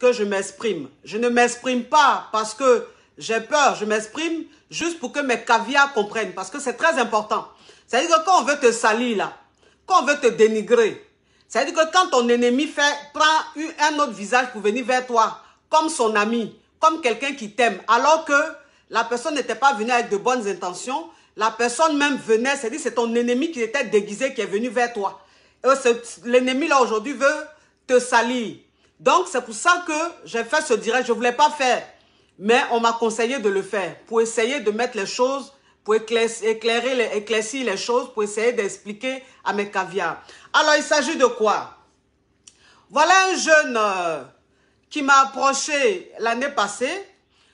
que je m'exprime. Je ne m'exprime pas parce que j'ai peur. Je m'exprime juste pour que mes caviars comprennent. Parce que c'est très important. C'est-à-dire que quand on veut te salir là, quand on veut te dénigrer, c'est-à-dire que quand ton ennemi fait, prend un autre visage pour venir vers toi, comme son ami, comme quelqu'un qui t'aime, alors que la personne n'était pas venue avec de bonnes intentions, la personne même venait, c'est-à-dire c'est ton ennemi qui était déguisé qui est venu vers toi. L'ennemi là aujourd'hui veut te salir, donc, c'est pour ça que j'ai fait ce direct. Je ne voulais pas faire. Mais on m'a conseillé de le faire pour essayer de mettre les choses, pour éclairer éclaircir les choses, pour essayer d'expliquer à mes caviars. Alors, il s'agit de quoi Voilà un jeune euh, qui m'a approché l'année passée.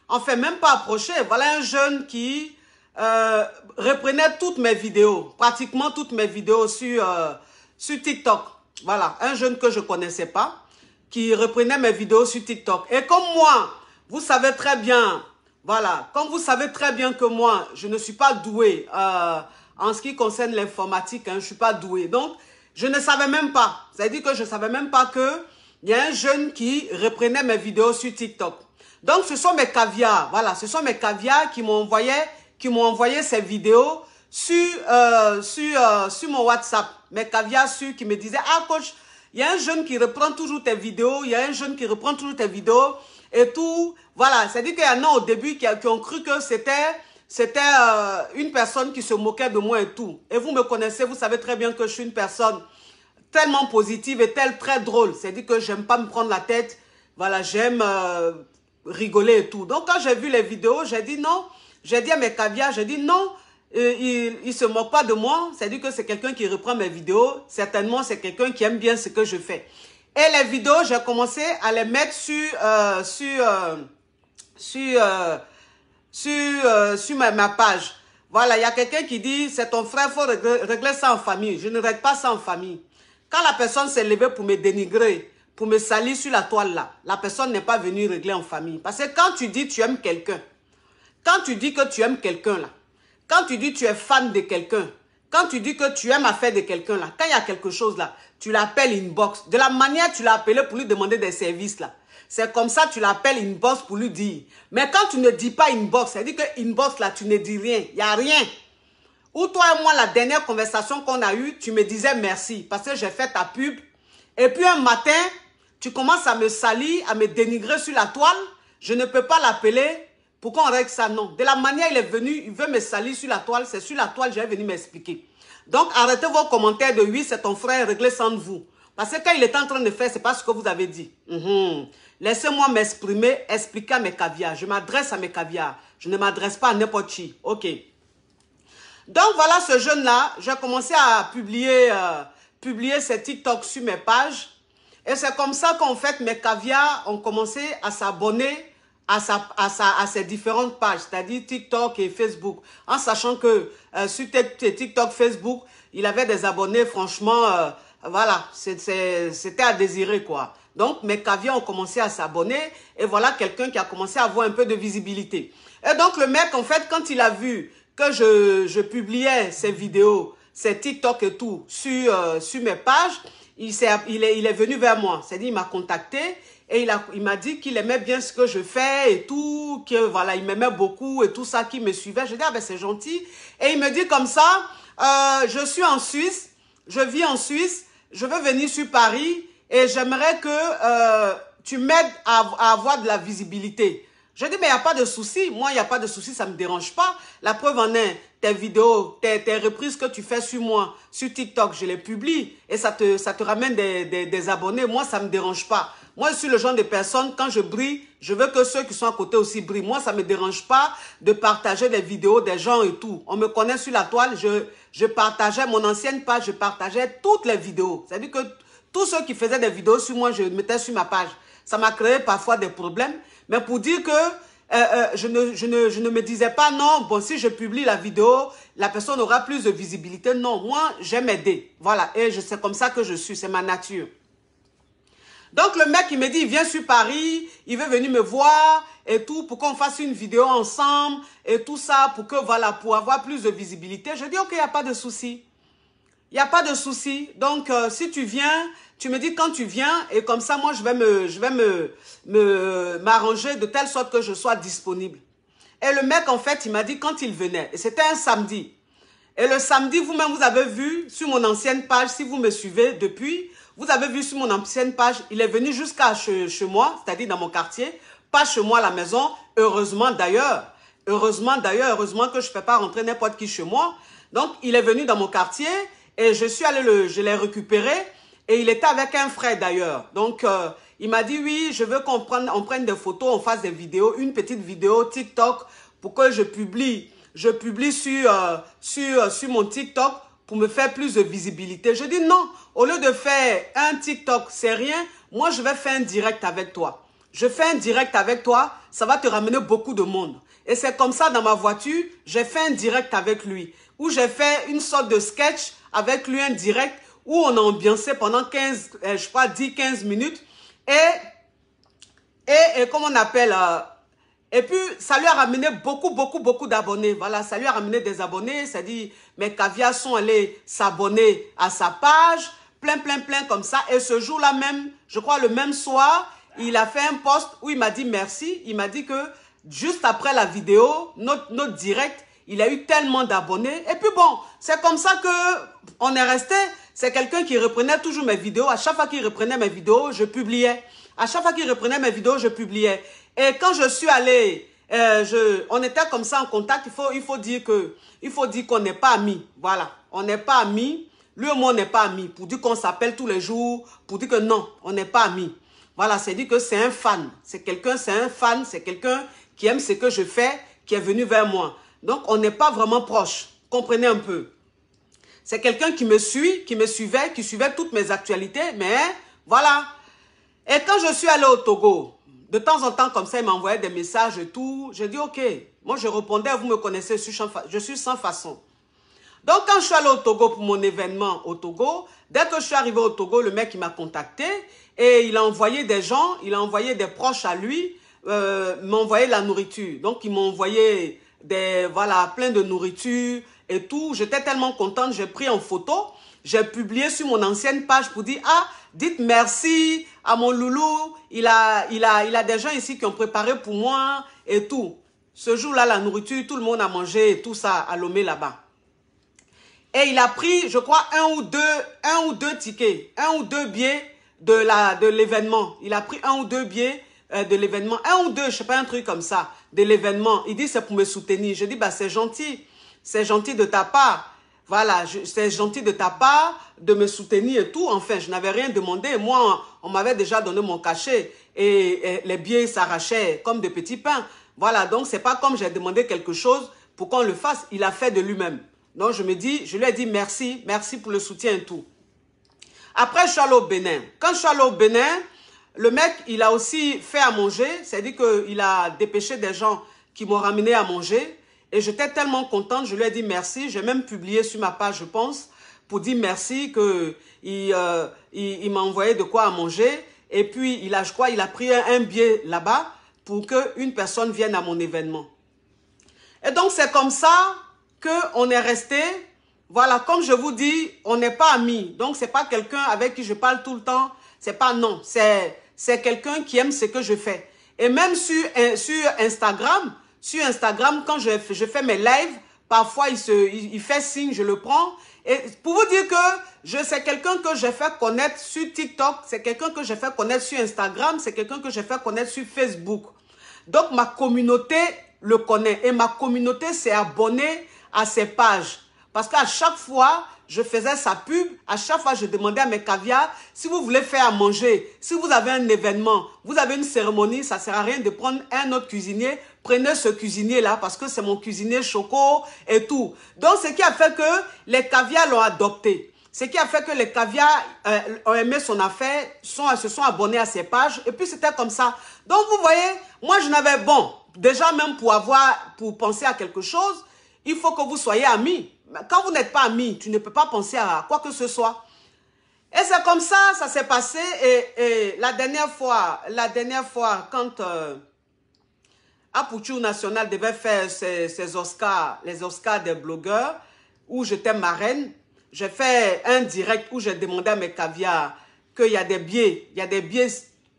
Enfin, même pas approché. Voilà un jeune qui euh, reprenait toutes mes vidéos, pratiquement toutes mes vidéos sur, euh, sur TikTok. Voilà, un jeune que je ne connaissais pas qui reprenait mes vidéos sur TikTok. Et comme moi, vous savez très bien, voilà, comme vous savez très bien que moi, je ne suis pas doué euh, en ce qui concerne l'informatique, hein, je ne suis pas doué Donc, je ne savais même pas, c'est-à-dire que je ne savais même pas que il y a un jeune qui reprenait mes vidéos sur TikTok. Donc, ce sont mes caviars, voilà, ce sont mes caviars qui m'ont envoyé, qui m'ont ces vidéos sur, euh, sur, euh, sur mon WhatsApp. Mes caviars sur, qui me disaient, ah coach, il y a un jeune qui reprend toujours tes vidéos, il y a un jeune qui reprend toujours tes vidéos et tout. Voilà, c'est-à-dire qu'il y en a au début qui, ont cru que c'était c'était euh, une personne qui se moquait de moi et tout. Et vous me connaissez, vous savez très bien que je suis une personne tellement positive et telle très drôle. C'est-à-dire que j'aime pas me prendre la tête. Voilà, j'aime euh, rigoler et tout. Donc, quand j'ai vu les vidéos, j'ai dit non. J'ai dit à mes caviar, j'ai dit non, il, il se moque pas de moi. C'est-à-dire que c'est quelqu'un qui reprend mes vidéos. Certainement, c'est quelqu'un qui aime bien ce que je fais. Et les vidéos, j'ai commencé à les mettre sur, euh, sur, euh, sur, euh, sur, sur ma, page. Voilà, il y a quelqu'un qui dit, c'est ton frère, il faut régler, régler, ça en famille. Je ne règle pas ça en famille. Quand la personne s'est levée pour me dénigrer, pour me salir sur la toile là, la personne n'est pas venue régler en famille. Parce que quand tu dis tu aimes quelqu'un, quand tu dis que tu aimes quelqu'un là, quand tu dis que tu es fan de quelqu'un, quand tu dis que tu aimes affaire de quelqu'un là, quand il y a quelque chose là, tu l'appelles inbox. De la manière tu l'as appelé pour lui demander des services là. C'est comme ça tu l'appelles inbox pour lui dire. Mais quand tu ne dis pas inbox, cest à dire que inbox là, tu ne dis rien. Il n'y a rien. Ou toi et moi, la dernière conversation qu'on a eue, tu me disais merci parce que j'ai fait ta pub. Et puis un matin, tu commences à me salir, à me dénigrer sur la toile. Je ne peux pas l'appeler pourquoi on règle ça Non. De la manière il est venu, il veut me salir sur la toile. C'est sur la toile, que venu m'expliquer. Donc, arrêtez vos commentaires de « oui, c'est ton frère, réglez sans vous ». Parce que quand il est en train de faire, c'est pas ce que vous avez dit. Mhm. Laissez-moi m'exprimer, expliquer à mes caviars. Je m'adresse à mes caviars. Je ne m'adresse pas à n'importe qui. OK. Donc, voilà ce jeune-là. J'ai commencé à publier, euh, publier ces TikTok sur mes pages. Et c'est comme ça qu'en fait, mes caviars ont commencé à s'abonner à, sa, à, sa, à ses différentes pages, c'est-à-dire TikTok et Facebook, en sachant que euh, sur TikTok, Facebook, il avait des abonnés, franchement, euh, voilà, c'était à désirer, quoi. Donc, mes caviers ont commencé à s'abonner, et voilà quelqu'un qui a commencé à avoir un peu de visibilité. Et donc, le mec, en fait, quand il a vu que je, je publiais ces vidéos, ces TikTok et tout, sur, euh, sur mes pages, il, est, il, est, il est venu vers moi. C'est-à-dire, il m'a contacté, et il, m'a dit qu'il aimait bien ce que je fais et tout, que voilà, il m'aimait beaucoup et tout ça, qui me suivait. Je dis, ah ben c'est gentil. Et il me dit comme ça, euh, je suis en Suisse, je vis en Suisse, je veux venir sur Paris et j'aimerais que euh, tu m'aides à, avoir de la visibilité. Je dis, mais il n'y a pas de souci. Moi, il n'y a pas de souci, ça ne me dérange pas. La preuve en est, tes vidéos, tes, tes, reprises que tu fais sur moi, sur TikTok, je les publie et ça te, ça te ramène des, des abonnés. Moi, ça ne me dérange pas. Moi, je suis le genre de personne, quand je brille, je veux que ceux qui sont à côté aussi brillent. Moi, ça ne me dérange pas de partager des vidéos des gens et tout. On me connaît sur la toile, je, je partageais mon ancienne page, je partageais toutes les vidéos. C'est-à-dire que tous ceux qui faisaient des vidéos sur moi, je mettais sur ma page. Ça m'a créé parfois des problèmes. Mais pour dire que euh, euh, je, ne, je, ne, je ne me disais pas, non, bon, si je publie la vidéo, la personne aura plus de visibilité. Non, moi, j'aime aider. Voilà, et c'est comme ça que je suis, c'est ma nature. Donc le mec, il me dit, il vient sur Paris, il veut venir me voir et tout, pour qu'on fasse une vidéo ensemble et tout ça, pour que, voilà, pour avoir plus de visibilité. Je dis, ok, il n'y a pas de souci. Il n'y a pas de souci. Donc, euh, si tu viens, tu me dis quand tu viens et comme ça, moi, je vais me, me, me, m'arranger de telle sorte que je sois disponible. Et le mec, en fait, il m'a dit quand il venait. Et c'était un samedi. Et le samedi, vous-même, vous avez vu sur mon ancienne page, si vous me suivez depuis, vous avez vu sur mon ancienne page, il est venu jusqu'à chez, moi, c'est-à-dire dans mon quartier, pas chez moi à la maison. Heureusement d'ailleurs, heureusement d'ailleurs, heureusement que je ne fais pas rentrer n'importe qui chez moi. Donc, il est venu dans mon quartier et je suis allé le, je l'ai récupéré et il était avec un frère d'ailleurs. Donc, euh, il m'a dit oui, je veux qu'on prenne, des photos, on fasse des vidéos, une petite vidéo TikTok pour que je publie, je publie sur, euh, sur, sur mon TikTok pour me faire plus de visibilité. Je dis non, au lieu de faire un TikTok, c'est rien, moi je vais faire un direct avec toi. Je fais un direct avec toi, ça va te ramener beaucoup de monde. Et c'est comme ça dans ma voiture, j'ai fait un direct avec lui, où j'ai fait une sorte de sketch avec lui, un direct, où on a ambiancé pendant 15, euh, je crois 10-15 minutes. Et, et, comment on appelle... Euh, et puis, ça lui a ramené beaucoup, beaucoup, beaucoup d'abonnés. Voilà, ça lui a ramené des abonnés. Ça dit, mes caviars sont allés s'abonner à sa page. Plein, plein, plein comme ça. Et ce jour-là même, je crois le même soir, il a fait un post où il m'a dit merci. Il m'a dit que juste après la vidéo, notre, notre direct, il a eu tellement d'abonnés. Et puis bon, c'est comme ça que on est resté. C'est quelqu'un qui reprenait toujours mes vidéos. À chaque fois qu'il reprenait mes vidéos, je publiais. À chaque fois qu'il reprenait mes vidéos, je publiais. Et quand je suis allée, euh, je, on était comme ça en contact. Il faut, il faut dire que, il faut dire qu'on n'est pas amis. Voilà, on n'est pas amis. Lui et moi, on n'est pas amis. Pour dire qu'on s'appelle tous les jours, pour dire que non, on n'est pas amis. Voilà, c'est dit que c'est un fan. C'est quelqu'un, c'est un fan, c'est quelqu'un qui aime ce que je fais, qui est venu vers moi. Donc, on n'est pas vraiment proche. Comprenez un peu. C'est quelqu'un qui me suit, qui me suivait, qui suivait toutes mes actualités, mais voilà. Et quand je suis allée au Togo, de temps en temps, comme ça, il m'envoyait des messages et tout. J'ai dit, OK, moi, je répondais, vous me connaissez, je suis sans façon. Donc, quand je suis allé au Togo pour mon événement au Togo, dès que je suis arrivé au Togo, le mec, il m'a contacté et il a envoyé des gens, il a envoyé des proches à lui, euh, m'envoyer la nourriture. Donc, il m'a envoyé des, voilà, plein de nourriture et tout. J'étais tellement contente, j'ai pris en photo. J'ai publié sur mon ancienne page pour dire, ah, dites merci à mon loulou, il a, il, a, il a des gens ici qui ont préparé pour moi et tout. Ce jour-là, la nourriture, tout le monde a mangé et tout ça à Lomé là-bas. Et il a pris, je crois, un ou deux, un ou deux tickets, un ou deux billets de la de l'événement. Il a pris un ou deux billets euh, de l'événement, un ou deux, je sais pas, un truc comme ça, de l'événement. Il dit, c'est pour me soutenir. Je dis, bah, c'est gentil, c'est gentil de ta part. Voilà, c'est gentil de ta part de me soutenir et tout. Enfin, je n'avais rien demandé. Moi, on m'avait déjà donné mon cachet et, les billets s'arrachaient comme des petits pains. Voilà, donc c'est pas comme j'ai demandé quelque chose pour qu'on le fasse. Il a fait de lui-même. Donc je me dis, je lui ai dit merci, merci pour le soutien et tout. Après, je suis Bénin. Quand je suis Bénin, le mec, il a aussi fait à manger. C'est-à-dire qu'il a dépêché des gens qui m'ont ramené à manger. Et j'étais tellement contente, je lui ai dit merci. J'ai même publié sur ma page, je pense, pour dire merci qu'il euh, il, il, m'a envoyé de quoi à manger. Et puis, il a, je crois, il a pris un, billet là-bas pour qu'une personne vienne à mon événement. Et donc, c'est comme ça qu'on est resté. Voilà, comme je vous dis, on n'est pas amis. Donc, c'est pas quelqu'un avec qui je parle tout le temps. C'est pas non. C'est quelqu'un qui aime ce que je fais. Et même sur, euh, sur Instagram, sur Instagram, quand je, je fais mes lives, parfois il, se, fait signe, je le prends. Et pour vous dire que je c'est quelqu'un que j'ai fait connaître sur TikTok, c'est quelqu'un que j'ai fait connaître sur Instagram, c'est quelqu'un que j'ai fait connaître sur Facebook. Donc ma communauté le connaît et ma communauté s'est abonnée à ses pages. Parce qu'à chaque fois, je faisais sa pub, à chaque fois, je demandais à mes caviars, si vous voulez faire à manger, si vous avez un événement, vous avez une cérémonie, ça ne sert à rien de prendre un autre cuisinier prenez ce cuisinier-là parce que c'est mon cuisinier Choco et tout. Donc, ce qui a fait que les caviars l'ont adopté. Ce qui a fait que les caviars euh, ont aimé son affaire, sont, se sont abonnés à ses pages. Et puis, c'était comme ça. Donc, vous voyez, moi, je n'avais... Bon, déjà, même pour avoir... Pour penser à quelque chose, il faut que vous soyez amis. Quand vous n'êtes pas amis, tu ne peux pas penser à quoi que ce soit. Et c'est comme ça, ça s'est passé. Et, la dernière fois, la dernière fois, quand... Euh, Apuchou National devait faire ses, Oscars, les Oscars des blogueurs, où j'étais marraine. J'ai fait un direct où j'ai demandé à mes caviars qu'il y a des biais, il y a des biais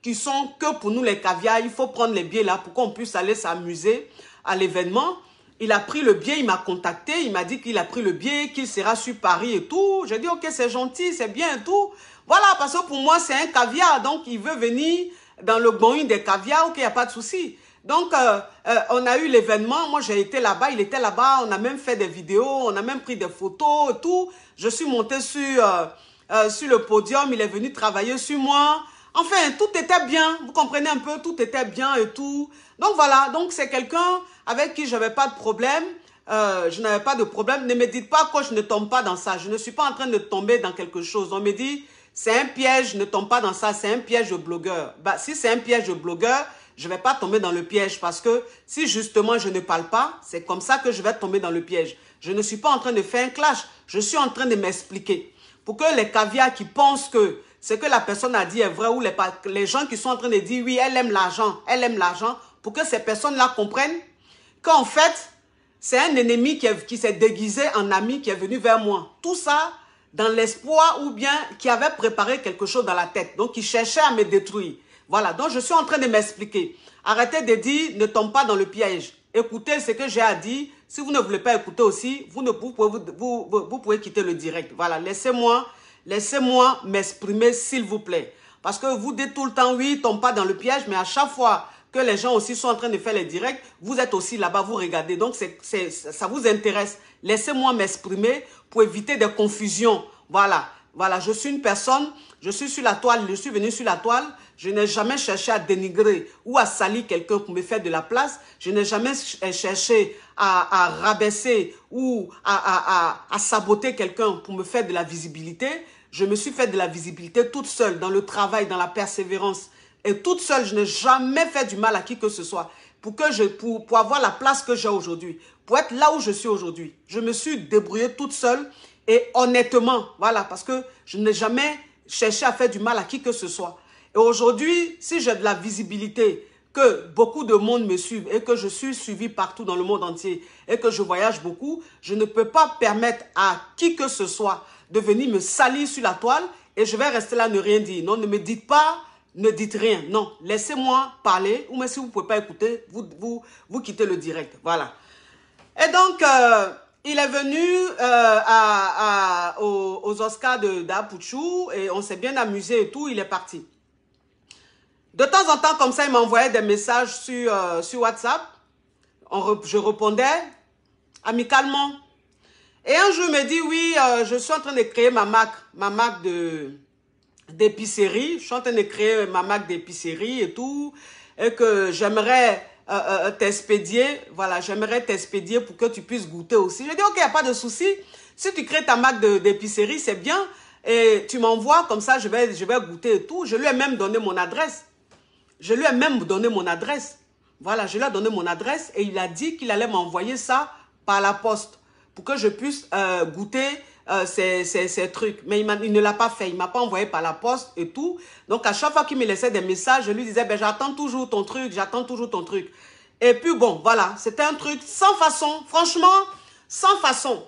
qui sont que pour nous les caviars. Il faut prendre les biais là pour qu'on puisse aller s'amuser à l'événement. Il a pris le biais, il m'a contacté, il m'a dit qu'il a pris le biais, qu'il sera sur Paris et tout. J'ai dit, ok, c'est gentil, c'est bien et tout. Voilà, parce que pour moi, c'est un caviar, donc il veut venir dans le bon des caviars, ok, il n'y a pas de souci. Donc, euh, euh, on a eu l'événement. Moi, j'ai été là-bas. Il était là-bas. On a même fait des vidéos. On a même pris des photos et tout. Je suis montée sur, euh, le podium. Il est venu travailler sur moi. Enfin, tout était bien. Vous comprenez un peu, tout était bien et tout. Donc, voilà. Donc, c'est quelqu'un avec qui je n'avais pas de problème. je n'avais pas de problème. Ne me dites pas que je ne tombe pas dans ça. Je ne suis pas en train de tomber dans quelque chose. On me dit, c'est un piège. Ne tombe pas dans ça. C'est un piège de blogueur. Bah, si c'est un piège de blogueur je ne vais pas tomber dans le piège parce que si justement je ne parle pas, c'est comme ça que je vais tomber dans le piège. Je ne suis pas en train de faire un clash, je suis en train de m'expliquer. Pour que les caviars qui pensent que ce que la personne a dit est vrai ou les, les gens qui sont en train de dire oui, elle aime l'argent, elle aime l'argent, pour que ces personnes-là comprennent qu'en fait, c'est un ennemi qui, qui s'est déguisé en ami qui est venu vers moi. Tout ça dans l'espoir ou bien qui avait préparé quelque chose dans la tête. Donc, il cherchait à me détruire. Voilà, donc je suis en train de m'expliquer. Arrêtez de dire, ne tombe pas dans le piège. Écoutez ce que j'ai à dire. Si vous ne voulez pas écouter aussi, vous, ne, pouvez, vous, vous, quitter le direct. Voilà, laissez-moi laissez-moi m'exprimer, s'il vous plaît. Parce que vous dites tout le temps, oui, tombe pas dans le piège, mais à chaque fois que les gens aussi sont en train de faire les directs, vous êtes aussi là-bas, vous regardez. Donc, ça vous intéresse. Laissez-moi m'exprimer pour éviter des confusions. Voilà. Voilà, je suis une personne je suis sur la toile, je suis venu sur la toile. Je n'ai jamais cherché à dénigrer ou à salir quelqu'un pour me faire de la place. Je n'ai jamais euh, cherché à, rabaisser ou à, à saboter quelqu'un pour me faire de la visibilité. Je me suis fait de la visibilité toute seule, dans le travail, dans la persévérance. Et toute seule, je n'ai jamais fait du mal à qui que ce soit. Pour, que je, pour, pour avoir la place que j'ai aujourd'hui, pour être là où je suis aujourd'hui. Je me suis débrouillée toute seule et honnêtement, voilà, parce que je n'ai jamais chercher à faire du mal à qui que ce soit. Et aujourd'hui, si j'ai de la visibilité, que beaucoup de monde me suivent et que je suis suivi partout dans le monde entier et que je voyage beaucoup, je ne peux pas permettre à qui que ce soit de venir me salir sur la toile et je vais rester là, ne rien dire. Non, ne me dites pas, ne dites rien. Non, laissez-moi parler ou même si vous ne pouvez pas écouter, vous, vous, vous quittez le direct. Voilà. Et donc... Euh, il est venu euh, aux, Oscars de d'Apuchou et on s'est bien amusé et tout, il est parti. De temps en temps, comme ça, il m'envoyait des messages sur, euh, WhatsApp. On, je répondais amicalement. Et un jour, il me dit, oui, euh, je suis en train de créer ma marque, ma marque de d'épicerie. Je suis en train de créer ma marque d'épicerie et tout. Et que j'aimerais euh, euh, euh, t'expédier. Voilà, j'aimerais t'expédier pour que tu puisses goûter aussi. Je dis, OK, il n'y a pas de souci. Si tu crées ta marque d'épicerie, c'est bien. Et tu m'envoies, comme ça, je vais, je vais goûter et tout. Je lui ai même donné mon adresse. Je lui ai même donné mon adresse. Voilà, je lui ai donné mon adresse et il a dit qu'il allait m'envoyer ça par la poste pour que je puisse euh, goûter euh, ces, trucs. Mais il, ne l'a pas fait. Il ne m'a pas envoyé par la poste et tout. Donc, à chaque fois qu'il me laissait des messages, je lui disais, ben, j'attends toujours ton truc, j'attends toujours ton truc. Et puis, bon, voilà. C'était un truc sans façon. Franchement, sans façon.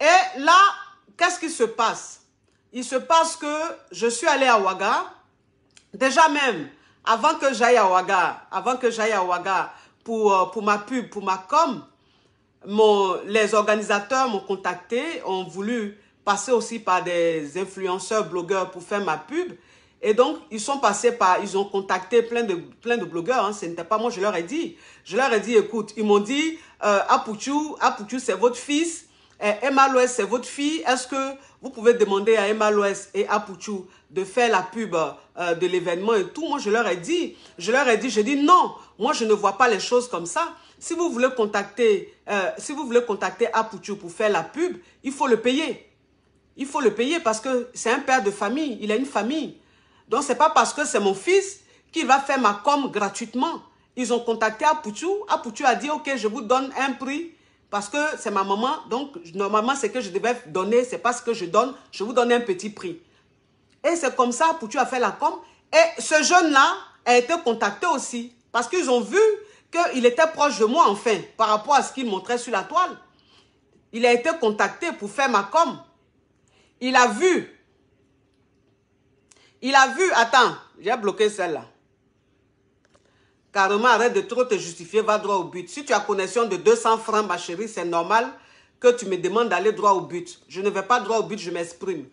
Et là, qu'est-ce qui se passe Il se passe que je suis allée à Ouaga. Déjà même, avant que j'aille à Ouaga, avant que j'aille à Ouaga pour, euh, pour ma pub, pour ma com', les organisateurs m'ont contacté, ont voulu passer aussi par des influenceurs, blogueurs pour faire ma pub. Et donc, ils sont passés par, ils ont contacté plein de, plein de blogueurs, hein, ce n'était pas moi, je leur ai dit. Je leur ai dit, écoute, ils m'ont dit, euh, Apuchu, c'est votre fils, eh, Emma Loès, c'est votre fille. Est-ce que vous pouvez demander à Emma et à de faire la pub euh, de l'événement et tout Moi, je leur ai dit, je leur ai dit, j'ai dit non, moi, je ne vois pas les choses comme ça. Si vous voulez contacter, euh, si vous voulez contacter pour faire la pub, il faut le payer. Il faut le payer parce que c'est un père de famille, il a une famille. Donc, c'est pas parce que c'est mon fils qu'il va faire ma com gratuitement. Ils ont contacté à Apouchou a dit, OK, je vous donne un prix parce que c'est ma maman, donc normalement, ce que je devais donner, c'est pas ce que je donne. Je vous donne un petit prix. Et c'est comme ça, tu as fait la com. Et ce jeune-là a été contacté aussi. Parce qu'ils ont vu qu'il était proche de moi, enfin, par rapport à ce qu'il montrait sur la toile. Il a été contacté pour faire ma com. Il a vu. Il a vu. Attends, j'ai bloqué celle-là. Carrément, arrête de trop te justifier, va droit au but. Si tu as connexion de 200 francs, ma chérie, c'est normal que tu me demandes d'aller droit au but. Je ne vais pas droit au but, je m'exprime.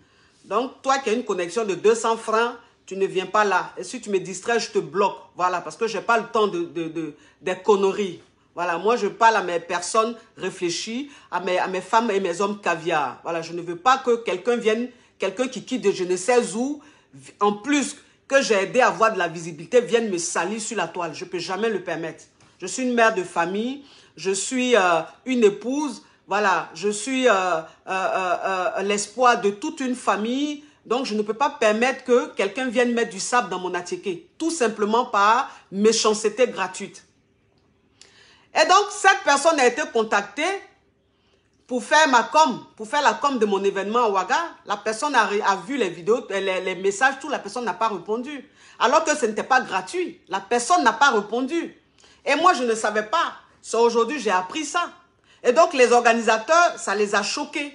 Donc, toi qui as une connexion de 200 francs, tu ne viens pas là. Et si tu me distrais, je te bloque. Voilà, parce que je n'ai pas le temps de, des conneries. Voilà, moi, je parle à mes personnes réfléchies, à mes, à mes femmes et mes hommes caviar. Voilà, je ne veux pas que quelqu'un vienne, quelqu'un qui quitte de je ne sais où, en plus que j'ai aidé à avoir de la visibilité viennent me salir sur la toile. Je ne peux jamais le permettre. Je suis une mère de famille, je suis euh, une épouse, voilà, je suis euh, euh, l'espoir de toute une famille. Donc, je ne peux pas permettre que quelqu'un vienne mettre du sable dans mon attiqué, tout simplement par méchanceté gratuite. Et donc, cette personne a été contactée pour faire ma com, pour faire la com de mon événement à Ouaga, la personne a, vu les vidéos, euh, les, les, messages, tout, la personne n'a pas répondu. Alors que ce n'était pas gratuit. La personne n'a pas répondu. Et moi, je ne savais pas. C'est aujourd'hui, j'ai appris ça. Et donc, les organisateurs, ça les a choqués.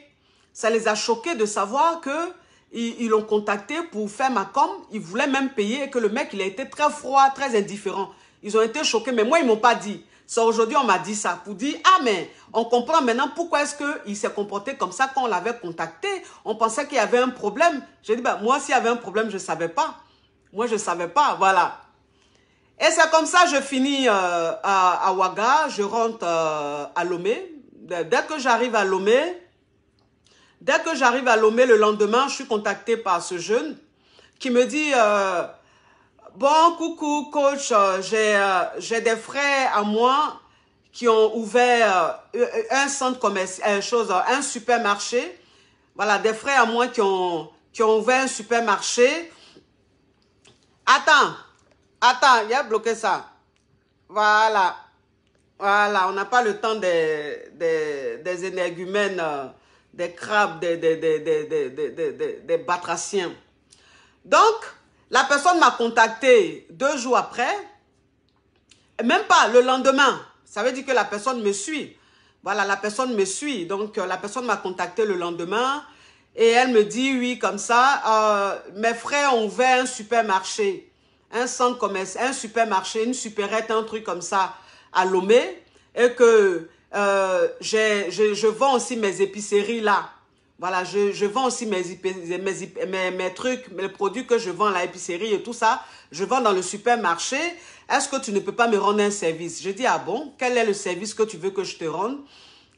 Ça les a choqués de savoir que ils l'ont contacté pour faire ma com. Ils voulaient même payer et que le mec, il a été très froid, très indifférent. Ils ont été choqués, mais moi, ils m'ont pas dit aujourd'hui, on m'a dit ça pour dire, ah mais, on comprend maintenant pourquoi est-ce qu'il s'est comporté comme ça quand on l'avait contacté. On pensait qu'il y avait un problème. J'ai dit, bah, moi, s'il y avait un problème, je ne savais pas. Moi, je ne savais pas, voilà. Et c'est comme ça, je finis euh, à, à, Ouaga, je rentre euh, à Lomé. Dès que j'arrive à Lomé, dès que j'arrive à Lomé le lendemain, je suis contacté par ce jeune qui me dit... Euh, Bon, coucou, coach. Euh, euh, j'ai des frères à moi qui ont ouvert euh, un centre commercial, chose, un supermarché. Voilà, des frères à moi qui ont, qui ont ouvert un supermarché. Attends, attends, il a bloqué ça. Voilà, voilà, on n'a pas le temps des, des, énergumènes, des crabes, des, des batraciens. Donc, la personne m'a contacté deux jours après, même pas le lendemain. Ça veut dire que la personne me suit. Voilà, la personne me suit. Donc, euh, la personne m'a contacté le lendemain et elle me dit, oui, comme ça, euh, mes frères ont ouvert un supermarché, un centre commercial, un supermarché, une supérette, un truc comme ça à Lomé et que euh, je, je vends aussi mes épiceries là. Voilà, je, vends aussi mes, mes, mes, trucs, mes produits que je vends à la épicerie et tout ça. Je vends dans le supermarché. Est-ce que tu ne peux pas me rendre un service Je dis, ah bon, quel est le service que tu veux que je te rende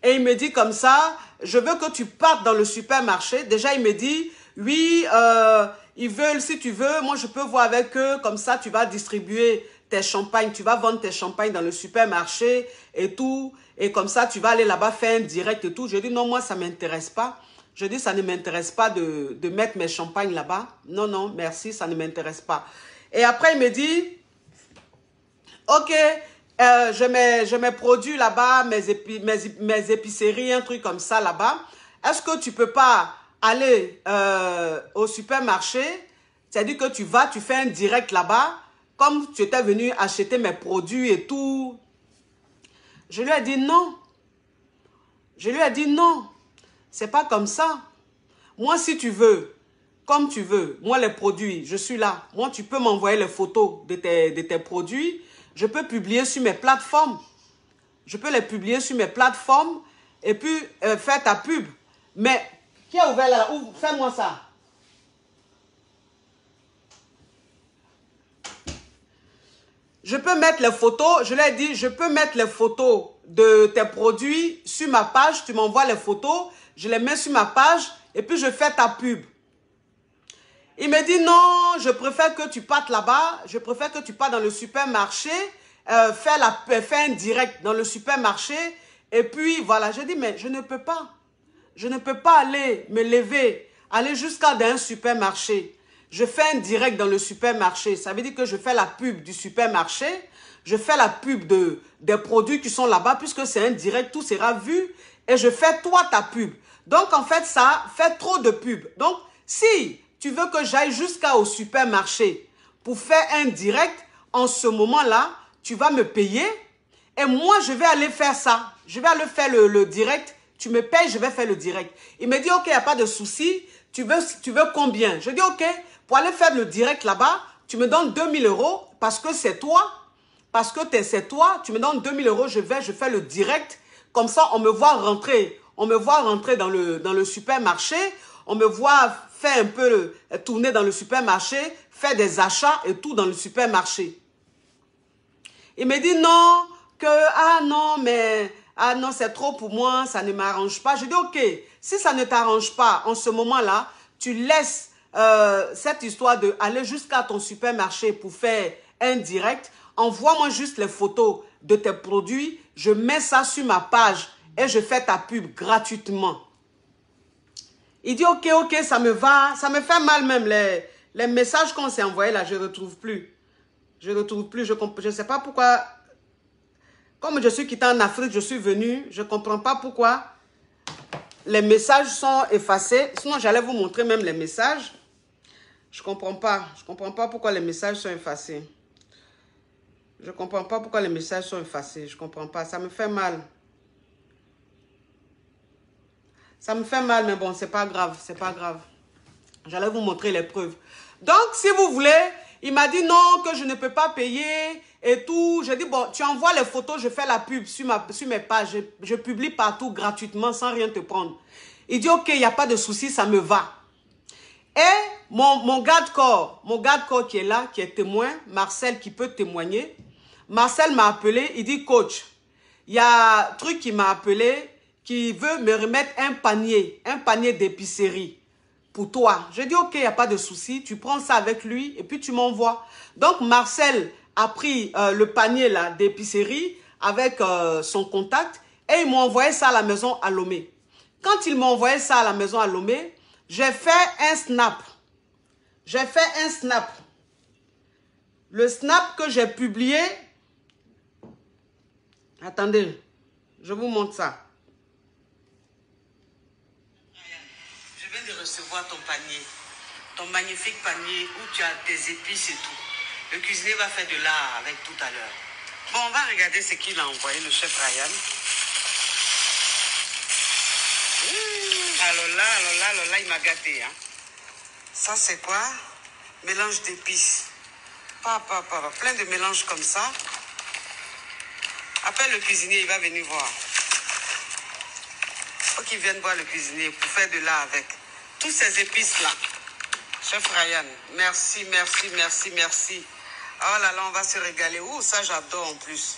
Et il me dit comme ça, je veux que tu partes dans le supermarché. Déjà, il me dit, oui, euh, ils veulent, si tu veux, moi je peux voir avec eux, comme ça tu vas distribuer tes champagnes, tu vas vendre tes champagnes dans le supermarché et tout, et comme ça tu vas aller là-bas faire un direct et tout. Je dis non, moi ça m'intéresse pas. Je dis, ça ne m'intéresse pas de, mettre mes champagnes là-bas. Non, non, merci, ça ne m'intéresse pas. Et après, il me dit, ok, euh, je, mets, je produits là-bas, mes, mes, mes, épiceries, un truc comme ça là-bas. Est-ce que tu peux pas aller euh, au supermarché C'est-à-dire que tu vas, tu fais un direct là-bas, comme tu étais venu acheter mes produits et tout. Je lui ai dit non. Je lui ai dit non. C'est pas comme ça. Moi, si tu veux, comme tu veux, moi, les produits, je suis là. Moi, tu peux m'envoyer les photos de tes, produits. Je peux publier sur mes plateformes. Je peux les publier sur mes plateformes et puis euh, faire ta pub. Mais qui a ouvert là Fais-moi ça. Je peux mettre les photos, je l'ai dit, je peux mettre les photos de tes produits sur ma page, tu m'envoies les photos je les mets sur ma page et puis je fais ta pub. Il me dit non, je préfère que tu partes là-bas, je préfère que tu partes dans le supermarché, euh, Fais la, un direct dans le supermarché. Et puis voilà, je dis mais je ne peux pas. Je ne peux pas aller me lever, aller jusqu'à un supermarché. Je fais un direct dans le supermarché. Ça veut dire que je fais la pub du supermarché. Je fais la pub de, des produits qui sont là-bas puisque c'est un direct, tout sera vu et je fais toi ta pub. Donc, en fait, ça fait trop de pub. Donc, si tu veux que j'aille jusqu'au supermarché pour faire un direct, en ce moment-là, tu vas me payer et moi, je vais aller faire ça. Je vais aller faire le, direct. Tu me payes, je vais faire le direct. Il me dit, OK, il n'y a pas de souci. Tu veux, tu veux combien Je dis, OK, pour aller faire le direct là-bas, tu me donnes 2000 euros parce que c'est toi. Parce que es, c'est toi. Tu me donnes 2000 euros, je vais, je fais le direct. Comme ça, on me voit rentrer. On me voit rentrer dans le, dans le supermarché. On me voit faire un peu, tourner dans le supermarché, faire des achats et tout dans le supermarché. Il me dit non, que, ah non, mais, ah non, c'est trop pour moi, ça ne m'arrange pas. Je dis, ok, si ça ne t'arrange pas en ce moment-là, tu laisses euh, cette histoire d'aller jusqu'à ton supermarché pour faire un direct. Envoie-moi juste les photos de tes produits, je mets ça sur ma page et je fais ta pub gratuitement. Il dit, ok, ok, ça me va, ça me fait mal même, les, les messages qu'on s'est envoyés là, je ne retrouve plus. Je ne retrouve plus, je ne sais pas pourquoi. Comme je suis quitté en Afrique, je suis venu, je ne comprends pas pourquoi les messages sont effacés. Sinon, j'allais vous montrer même les messages. Je ne comprends pas, je ne comprends pas pourquoi les messages sont effacés. Je ne comprends pas pourquoi les messages sont effacés. Je ne comprends pas. Ça me fait mal. Ça me fait mal, mais bon, c'est pas grave. C'est pas grave. J'allais vous montrer les preuves. Donc, si vous voulez, il m'a dit non, que je ne peux pas payer et tout. J'ai dit, bon, tu envoies les photos, je fais la pub sur, ma, sur mes pages. Je, publie partout gratuitement sans rien te prendre. Il dit, ok, il n'y a pas de souci, ça me va. Et mon, mon garde-corps, mon garde-corps qui est là, qui est témoin, Marcel qui peut témoigner, Marcel m'a appelé, il dit, coach, il y a un truc qui m'a appelé, qui veut me remettre un panier, un panier d'épicerie pour toi. Je dis, ok, il n'y a pas de souci, tu prends ça avec lui et puis tu m'envoies. Donc, Marcel a pris euh, le panier d'épicerie avec euh, son contact et il m'a envoyé ça à la maison à Lomé. Quand il m'a envoyé ça à la maison à Lomé, j'ai fait un snap. J'ai fait un snap. Le snap que j'ai publié Attendez, je vous montre ça. Je viens de recevoir ton panier, ton magnifique panier où tu as tes épices et tout. Le cuisinier va faire de l'art avec tout à l'heure. Bon, on va regarder ce qu'il a envoyé, le chef Ryan. alors là, alors là, alors là, il m'a gâté. Hein. Ça, c'est quoi Mélange d'épices. Pas, pas, pas, plein de mélanges comme ça. Appelle le cuisinier, il va venir voir. Faut qu'il vienne voir le cuisinier pour faire de l'art avec. Tous ces épices-là. Chef Ryan, merci, merci, merci, merci. Oh là là, on va se régaler. Oh, ça j'adore en plus.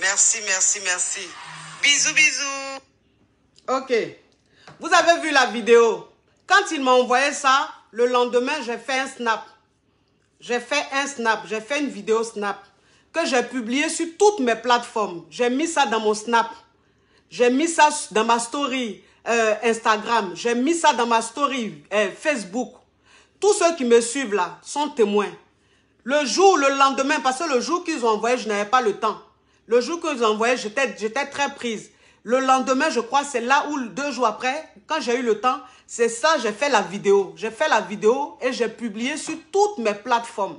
Merci, merci, merci. Bisous, bisous. Ok. Vous avez vu la vidéo. Quand il m'a envoyé ça, le lendemain, j'ai fait un snap. J'ai fait un snap. J'ai fait une vidéo snap j'ai publié sur toutes mes plateformes. J'ai mis ça dans mon Snap. J'ai mis ça dans ma story euh, Instagram. J'ai mis ça dans ma story euh, Facebook. Tous ceux qui me suivent là sont témoins. Le jour, le lendemain, parce que le jour qu'ils ont envoyé, je n'avais pas le temps. Le jour qu'ils ont envoyé, j'étais très prise. Le lendemain, je crois, c'est là où, deux jours après, quand j'ai eu le temps, c'est ça, j'ai fait la vidéo. J'ai fait la vidéo et j'ai publié sur toutes mes plateformes.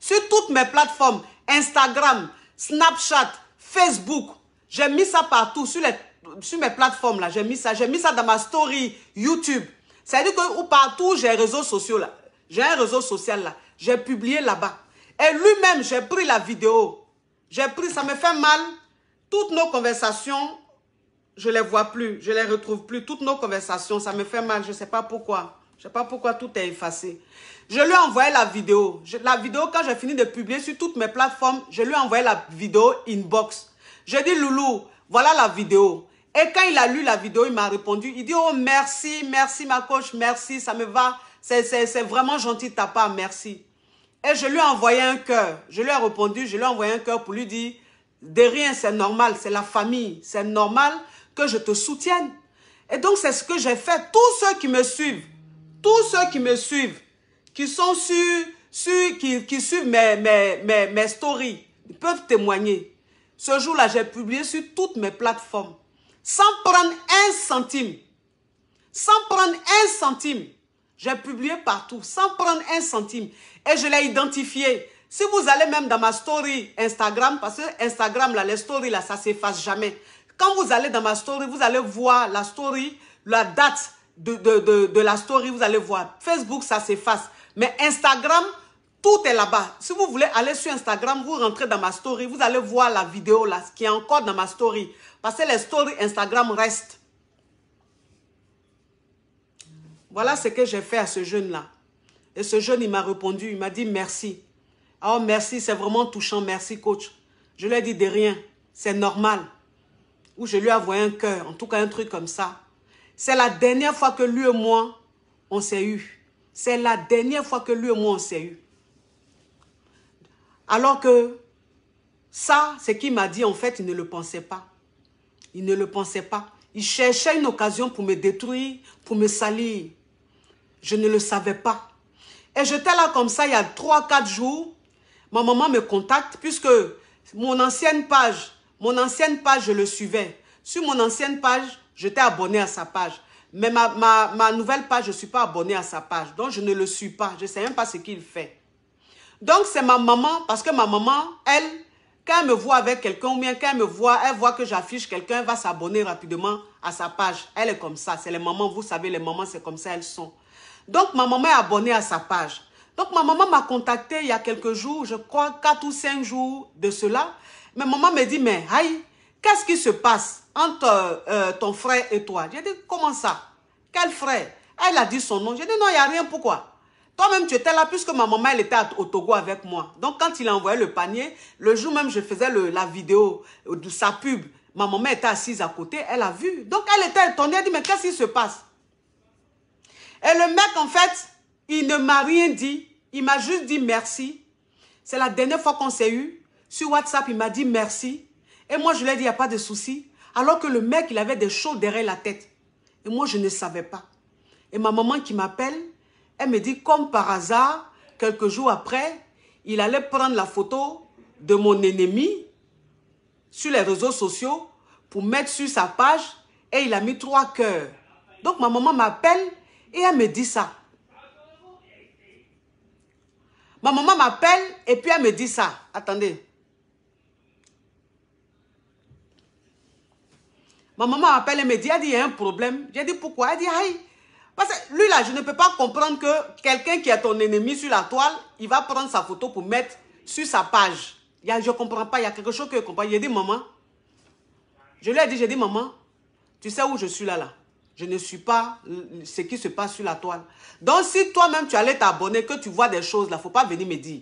Sur toutes mes plateformes, Instagram, Snapchat, Facebook, j'ai mis ça partout, sur, les, sur mes plateformes là, j'ai mis ça, j'ai mis ça dans ma story, YouTube. C'est-à-dire que partout, j'ai réseaux sociaux là, j'ai un réseau social là, j'ai publié là-bas. Et lui-même, j'ai pris la vidéo, j'ai pris, ça me fait mal, toutes nos conversations, je les vois plus, je les retrouve plus, toutes nos conversations, ça me fait mal, je ne sais pas pourquoi. Je sais pas pourquoi tout est effacé. Je lui ai envoyé la vidéo. la vidéo, quand j'ai fini de publier sur toutes mes plateformes, je lui ai envoyé la vidéo inbox. Je dit, Loulou, voilà la vidéo. Et quand il a lu la vidéo, il m'a répondu. Il dit, oh, merci, merci, ma coach, merci, ça me va. C'est vraiment gentil de ta part, merci. Et je lui ai envoyé un cœur. Je lui ai répondu, je lui ai envoyé un cœur pour lui dire, de rien, c'est normal, c'est la famille, c'est normal que je te soutienne. Et donc, c'est ce que j'ai fait. Tous ceux qui me suivent, tous ceux qui me suivent, qui sont sur, qui, suivent mes, stories, peuvent témoigner. Ce jour-là, j'ai publié sur toutes mes plateformes, sans prendre un centime. Sans prendre un centime. J'ai publié partout, sans prendre un centime. Et je l'ai identifié. Si vous allez même dans ma story Instagram, parce que Instagram, là, les stories, là, ça s'efface jamais. Quand vous allez dans ma story, vous allez voir la story, la date de, la story, vous allez voir. Facebook, ça s'efface. Mais Instagram, tout est là-bas. Si vous voulez aller sur Instagram, vous rentrez dans ma story, vous allez voir la vidéo là, ce qui est encore dans ma story. Parce que les stories Instagram restent. Voilà ce que j'ai fait à ce jeune-là. Et ce jeune, il m'a répondu, il m'a dit merci. Oh, merci, c'est vraiment touchant, merci coach. Je lui ai dit de rien, c'est normal. Ou je lui ai envoyé un cœur, en tout cas un truc comme ça. C'est la dernière fois que lui et moi, on s'est eu. C'est la dernière fois que lui et moi, on s'est eu. Alors que ça, c'est qu'il m'a dit, en fait, il ne le pensait pas. Il ne le pensait pas. Il cherchait une occasion pour me détruire, pour me salir. Je ne le savais pas. Et j'étais là comme ça il y a 3-4 jours. Ma maman me contacte puisque mon ancienne page, mon ancienne page, je le suivais. Sur mon ancienne page, J'étais abonné à sa page. Mais ma, ma, nouvelle page, je ne suis pas abonné à sa page. Donc, je ne le suis pas. Je ne sais même pas ce qu'il fait. Donc, c'est ma maman, parce que ma maman, elle, quand elle me voit avec quelqu'un, ou bien quand elle me voit, elle voit que j'affiche quelqu'un, elle va s'abonner rapidement à sa page. Elle est comme ça. C'est les mamans, vous savez, les mamans, c'est comme ça, elles sont. Donc, ma maman est abonnée à sa page. Donc, ma maman m'a contacté il y a quelques jours, je crois quatre ou cinq jours de cela. Mais maman me dit, mais aïe, qu'est-ce qui se passe entre euh, ton frère et toi. J'ai dit, comment ça Quel frère Elle a dit son nom. J'ai dit, non, il n'y a rien, pourquoi toi-même, tu étais là puisque ma maman, elle était au Togo avec moi. Donc, quand il a envoyé le panier, le jour même, je faisais la vidéo euh, de sa pub. Ma maman était assise à côté, elle a vu. Donc, elle était étonnée, elle dit, mais qu'est-ce qui se passe Et le mec, en fait, il ne m'a rien dit. Il m'a juste dit merci. C'est la dernière fois qu'on s'est eu. Sur WhatsApp, il m'a dit merci. Et moi, je lui ai dit, il n'y a pas de souci. Alors que le mec, il avait des choses derrière la tête. Et moi, je ne savais pas. Et ma maman qui m'appelle, elle me dit comme par hasard, quelques jours après, il allait prendre la photo de mon ennemi sur les réseaux sociaux pour mettre sur sa page et il a mis trois cœurs. Donc ma maman m'appelle et elle me dit ça. Ma maman m'appelle et puis elle me dit ça. Attendez. Ma maman appelle et me dit, il y a un problème. J'ai dit, pourquoi Elle dit, aïe. Parce que lui, là, je ne peux pas comprendre que quelqu'un qui est ton ennemi sur la toile, il va prendre sa photo pour mettre sur sa page. Il y a, je ne comprends pas, il y a quelque chose que je comprends. J'ai dit, maman, je lui ai dit, j'ai dit, maman, tu sais où je suis là, là. Je ne suis pas ce qui se passe sur la toile. Donc, si toi-même, tu allais t'abonner, que tu vois des choses, là, il ne faut pas venir me dire.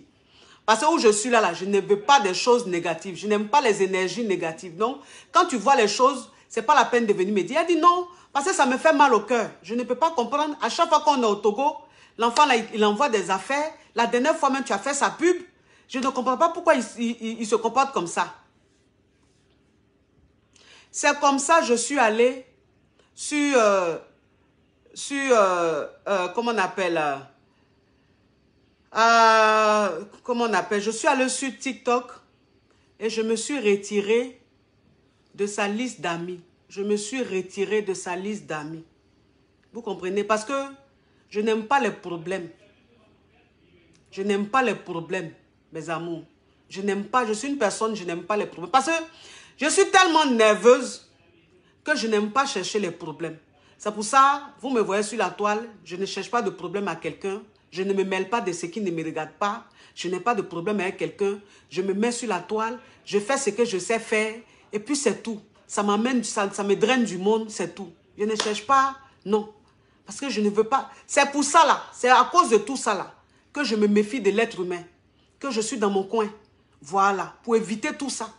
Parce que où je suis là, là, je ne veux pas des choses négatives. Je n'aime pas les énergies négatives. Donc, quand tu vois les choses, c'est pas la peine de venir me dire. Elle dit non, parce que ça me fait mal au cœur. Je ne peux pas comprendre. À chaque fois qu'on est au Togo, l'enfant, il envoie des affaires. La dernière fois même, tu as fait sa pub. Je ne comprends pas pourquoi il, se comporte comme ça. C'est comme ça je suis allée sur, euh, sur euh, euh, comment on appelle, comment on appelle, je suis allée sur TikTok et je me suis retirée de sa liste d'amis. Je me suis retirée de sa liste d'amis. Vous comprenez Parce que je n'aime pas les problèmes. Je n'aime pas les problèmes, mes amours. Je n'aime pas, je suis une personne, je n'aime pas les problèmes. Parce que je suis tellement nerveuse que je n'aime pas chercher les problèmes. C'est pour ça, vous me voyez sur la toile, je ne cherche pas de problème à quelqu'un. Je ne me mêle pas de ce qui ne me regarde pas. Je n'ai pas de problème avec quelqu'un. Je me mets sur la toile, je fais ce que je sais faire et puis c'est tout. Ça m'amène, ça, me draine du monde, c'est tout. Je ne cherche pas, non. Parce que je ne veux pas. C'est pour ça là, c'est à cause de tout ça là, que je me méfie de l'être humain. Que je suis dans mon coin. Voilà, pour éviter tout ça.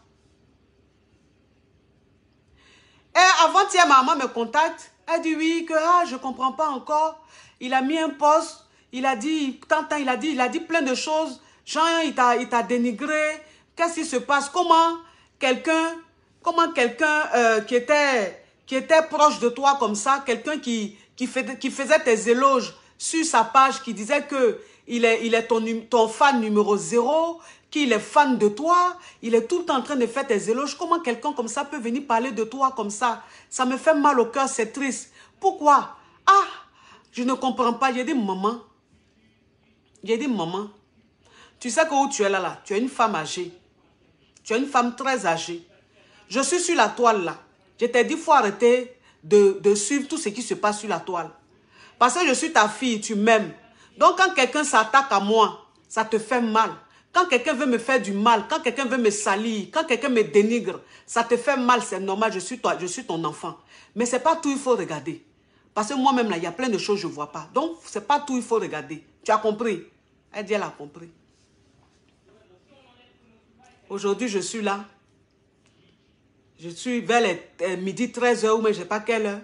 Et avant-hier, maman me contacte. Elle dit oui, que ah, je ne comprends pas encore. Il a mis un poste. Il a dit, tant, il a dit, il a dit plein de choses. Jean, il t'a dénigré. Qu'est-ce qui se passe? Comment quelqu'un Comment quelqu'un euh, qui, était, qui était proche de toi comme ça, quelqu'un qui, qui, qui faisait tes éloges sur sa page, qui disait que il est, il est ton, fan numéro zéro, qu'il est fan de toi, il est tout en train de faire tes éloges. Comment quelqu'un comme ça peut venir parler de toi comme ça Ça me fait mal au cœur, c'est triste. Pourquoi Ah, je ne comprends pas. J'ai dit, maman, j'ai des maman, tu sais que où tu es là, là, tu es une femme âgée. Tu es une femme très âgée. Je suis sur la toile là. Je t'ai dit, il faut arrêter de, suivre tout ce qui se passe sur la toile. Parce que je suis ta fille, tu m'aimes. Donc quand quelqu'un s'attaque à moi, ça te fait mal. Quand quelqu'un veut me faire du mal, quand quelqu'un veut me salir, quand quelqu'un me dénigre, ça te fait mal, c'est normal, je suis toi, je suis ton enfant. Mais c'est pas tout, il faut regarder. Parce que moi-même, là, il y a plein de choses que je ne vois pas. Donc, c'est pas tout, il faut regarder. Tu as compris Elle dit, elle a compris. Aujourd'hui, je suis là. Je suis vers les euh, midi 13h ou mais je ne sais pas quelle heure.